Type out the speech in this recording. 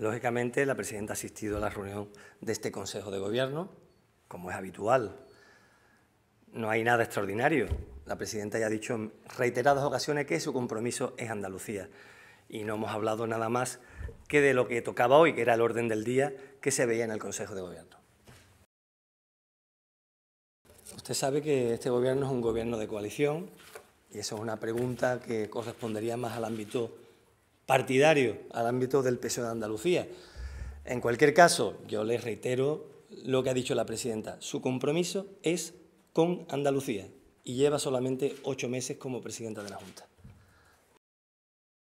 Lógicamente, la presidenta ha asistido a la reunión de este Consejo de Gobierno, como es habitual. No hay nada extraordinario. La presidenta ya ha dicho en reiteradas ocasiones que su compromiso es Andalucía. Y no hemos hablado nada más que de lo que tocaba hoy, que era el orden del día que se veía en el Consejo de Gobierno. Usted sabe que este gobierno es un gobierno de coalición y eso es una pregunta que correspondería más al ámbito partidario al ámbito del PSOE de Andalucía. En cualquier caso, yo les reitero lo que ha dicho la presidenta. Su compromiso es con Andalucía y lleva solamente ocho meses como presidenta de la Junta.